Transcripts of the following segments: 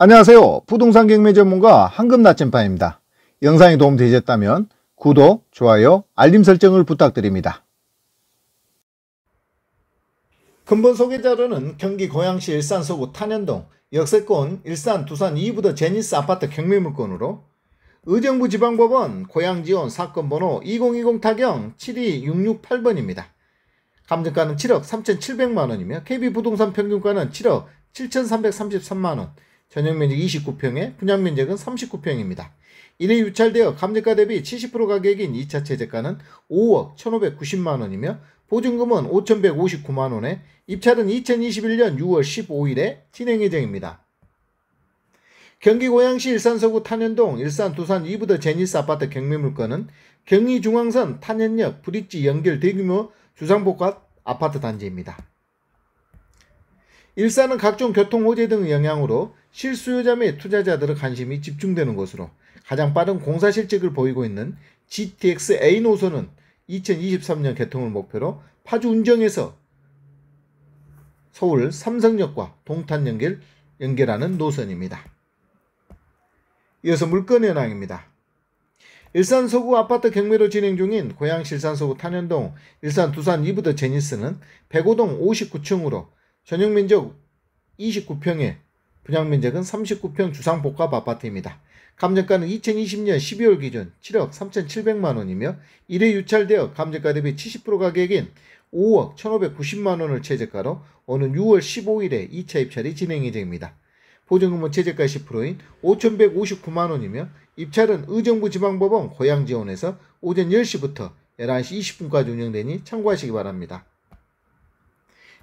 안녕하세요. 부동산 경매 전문가 황금 나침반입니다. 영상이 도움되셨다면 구독, 좋아요, 알림 설정을 부탁드립니다. 근본 소개자료는 경기 고양시 일산 서구 탄현동 역세권 일산 두산 2부더 제니스 아파트 경매 물건으로 의정부 지방법원 고양지원 사건 번호 2020 타경 7 2 6 8번입니다 감정가는 7억 3,700만원이며 KB부동산 평균가는 7억 7,333만원, 전용 면적 29평에 분양 면적은 39평입니다. 이에 유찰되어 감정가 대비 70% 가격인 2차 최저가는 5억 1,590만원이며 보증금은 5,159만원에 입찰은 2021년 6월 15일에 진행 예정입니다. 경기 고양시 일산 서구 탄현동 일산 두산 이브더 제니스 아파트 경매 물건은 경의중앙선 탄현역 브릿지 연결 대규모 주상복합 아파트 단지입니다. 일산은 각종 교통 호재 등의 영향으로 실수요자 및 투자자들의 관심이 집중되는 것으로 가장 빠른 공사 실적을 보이고 있는 GTX A 노선은 2023년 개통을 목표로 파주 운정에서 서울 삼성역과 동탄 연결 연결하는 노선입니다. 이어서 물건 현황입니다. 일산 서구 아파트 경매로 진행 중인 고양 실산 서구 탄현동 일산 두산 이브더 제니스는 105동 59층으로 전용 면적 29평에 분양 면적은 39평 주상 복합 아파트입니다. 감정가는 2020년 12월 기준 7억 3,700만원이며 1회 유찰되어 감정가 대비 70% 가격인 5억 1,590만원을 최저가로 오는 6월 15일에 2차 입찰이 진행 이됩니다 보증금은 최저가 10%인 5,159만원이며 입찰은 의정부 지방법원 고양지원에서 오전 10시부터 11시 20분까지 운영되니 참고하시기 바랍니다.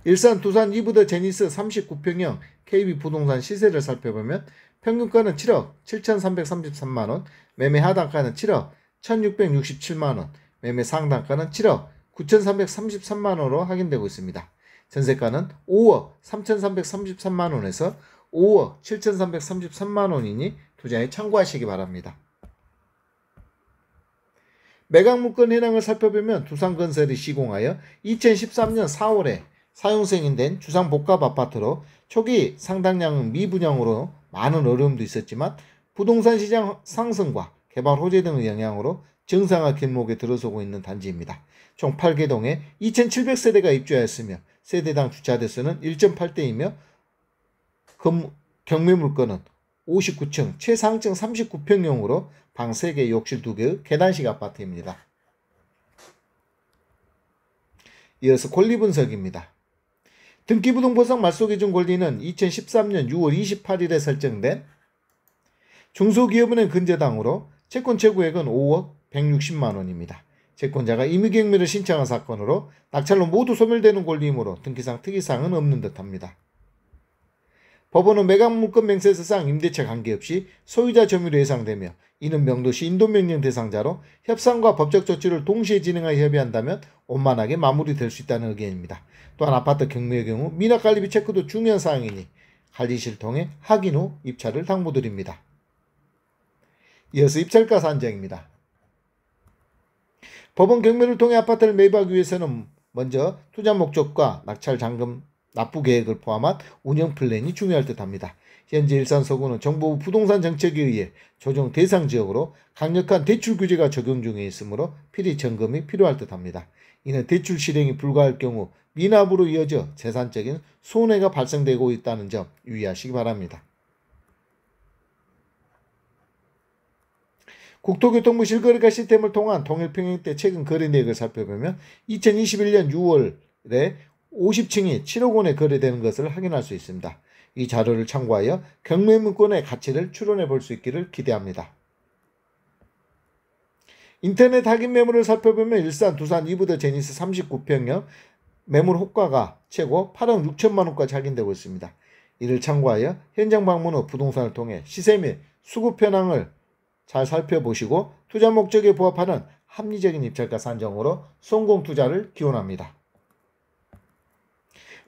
일산, 두산, 이브더, 제니스 39평형 KB 부동산 시세를 살펴보면 평균가는 7억 7,333만원, 매매 하단가는 7억 1,667만원, 매매 상단가는 7억 9,333만원으로 확인되고 있습니다. 전세가는 5억 3,333만원에서 5억 7,333만원이니 투자에 참고하시기 바랍니다. 매각 물건 현황을 살펴보면 두산건설이 시공하여 2013년 4월에 사용 승인된 주상 복합 아파트로 초기 상당량 미분양으로 많은 어려움도 있었지만 부동산 시장 상승과 개발 호재 등의 영향으로 정상화 길목에 들어서고 있는 단지입니다. 총 8개 동에 2,700세대가 입주하였으며 세대당 주차 대수는 1.8대이며 경매 물건은 59층 최상층 3 9평용으로방 3개, 욕실 2개, 의 계단식 아파트입니다. 이어서 권리 분석입니다. 등기부등본상 말소기준 권리는 2013년 6월 28일에 설정된 중소기업은행 근저당으로 채권 최고액은 5억 160만원입니다. 채권자가 임의경매를 신청한 사건으로 낙찰로 모두 소멸되는 권리이므로 등기상 특이사항은 없는 듯합니다. 법원은 매각물권 맹세서상 임대차 관계없이 소유자 점유로 예상되며 이는 명도시 인도명령 대상자로 협상과 법적 조치를 동시에 진행하여 협의한다면 원만하게 마무리될 수 있다는 의견입니다. 또한 아파트 경매의 경우 미납관리비 체크도 중요한 사항이니 관리실 통해 확인 후 입찰을 당부드립니다. 이어서 입찰가 산정입니다. 법원 경매를 통해 아파트를 매입하기 위해서는 먼저 투자 목적과 낙찰 잔금 납부 계획을 포함한 운영 플랜이 중요할 듯합니다. 현재 일산 서구는 정부 부동산 정책에 의해 조정 대상 지역으로 강력한 대출 규제가 적용 중에 있으므로 필히 점검이 필요할 듯합니다. 이는 대출 실행이 불가할 경우 미납으로 이어져 재산적인 손해가 발생되고 있다는 점 유의하시기 바랍니다. 국토교통부 실거래가 시스템을 통한 통일평행 때 최근 거래 내역을 살펴보면 2021년 6월에 50층이 7억원에 거래되는 것을 확인할 수 있습니다. 이 자료를 참고하여 경매 문건의 가치를 추론해 볼 수 있기를 기대합니다. 인터넷 하긴 매물을 살펴보면 일산, 두산, 이부대 제니스 39평형 매물 호가가 최고 8억 6천만원까지 확인되고 있습니다. 이를 참고하여 현장 방문 후 부동산을 통해 시세 및 수급 현황을 잘 살펴보시고 투자 목적에 부합하는 합리적인 입찰가 산정으로 성공 투자를 기원합니다.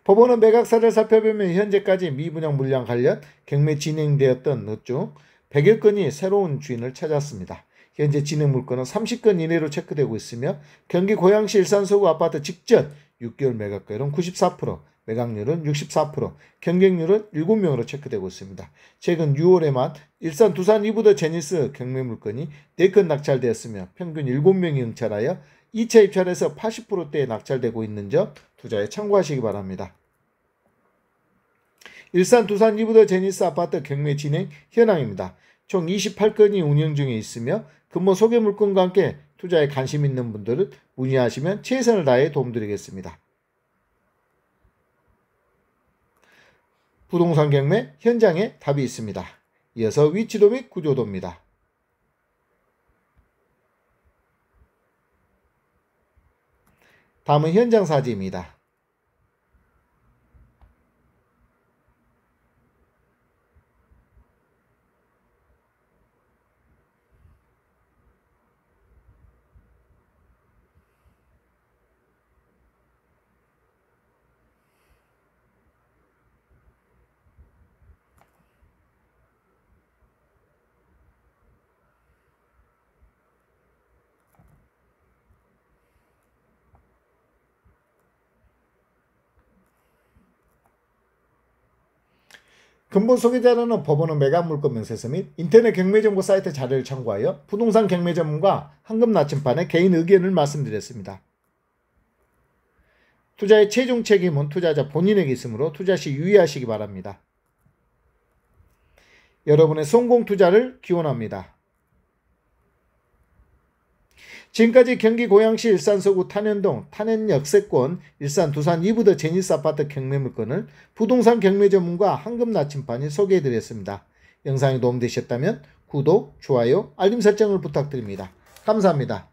법원은 매각사를 살펴보면 현재까지 미분양 물량 관련 경매 진행되었던 넛중 100여 건이 새로운 주인을 찾았습니다. 현재 진행 물건은 30건 이내로 체크되고 있으며 경기 고양시 일산 서구 아파트 직전 6개월 매각가율은 94%, 매각률은 64%, 경쟁률은 7명으로 체크되고 있습니다. 최근 6월에만 일산 두산 이브더 제니스 경매 물건이 4건 낙찰되었으며 평균 7명이 응찰하여 2차 입찰에서 80%대에 낙찰되고 있는 점 투자에 참고하시기 바랍니다. 일산 두산 리브더 제니스 아파트 경매 진행 현황입니다. 총 28건이 운영 중에 있으며 근무 소개 물건과 함께 투자에 관심 있는 분들은 문의하시면 최선을 다해 도움드리겠습니다. 부동산 경매 현장에 답이 있습니다. 이어서 위치도 및 구조도입니다. 다음은 현장 사진입니다. 근본 소개자료는 법원은 매각물건 명세서 및 인터넷 경매정보 사이트 자료를 참고하여 부동산 경매 전문가 황금 나침반의 개인 의견을 말씀드렸습니다. 투자의 최종 책임은 투자자 본인에게 있으므로 투자 시 유의하시기 바랍니다. 여러분의 성공 투자를 기원합니다. 지금까지 경기 고양시 일산 서구 탄현동 탄현 역세권 일산 두산 이부더 제니스 아파트 경매 물건을 부동산 경매 전문가 황금 나침반이 소개해드렸습니다. 영상이 도움되셨다면 구독, 좋아요, 알림 설정을 부탁드립니다. 감사합니다.